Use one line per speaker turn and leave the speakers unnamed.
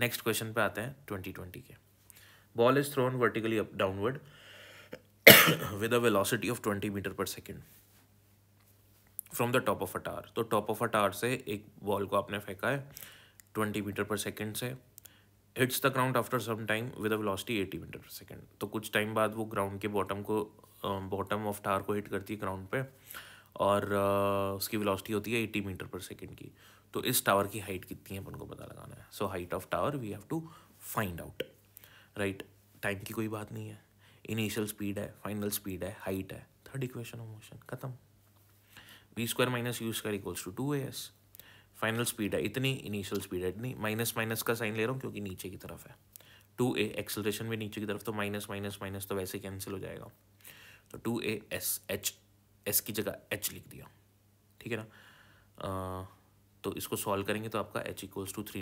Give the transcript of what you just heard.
next question पे आते हैं ट्वेंटी ट्वेंटी के ball is thrown vertically up downward with a velocity of twenty metre per second from the top of a tower तो top of a tower से एक ball को आपने फेंका है ट्वेंटी मीटर पर सेकेंड से hits the ground after some time with a velocity eighty metre per second तो कुछ टाइम बाद वो ग्राउंड के बॉटम को बॉटम ऑफ टार को हिट करती है ग्राउंड पे और उसकी वेलोसिटी होती है एट्टी मीटर पर सेकेंड की तो इस टावर की हाइट कितनी है अपन को पता लगाना है so height of tower we have to find out right time की कोई बात नहीं है इनिशियल स्पीड है फाइनल स्पीड है हाइट है थर्ड इक्वेशन ऑफ मोशन खत्म v square minus u square equals to two a s final speed है इतनी इनिशियल स्पीड है इतनी माइनस माइनस का साइन ले रहा हूँ क्योंकि नीचे की तरफ है टू ए एक्सलेशन भी नीचे की तरफ तो माइनस माइनस माइनस तो वैसे कैंसिल हो जाएगा तो two a s h s की जगह एच लिख दिया ठीक है ना आ, तो इसको सॉल्व करेंगे तो आपका एच इक्वल्स टू थ्री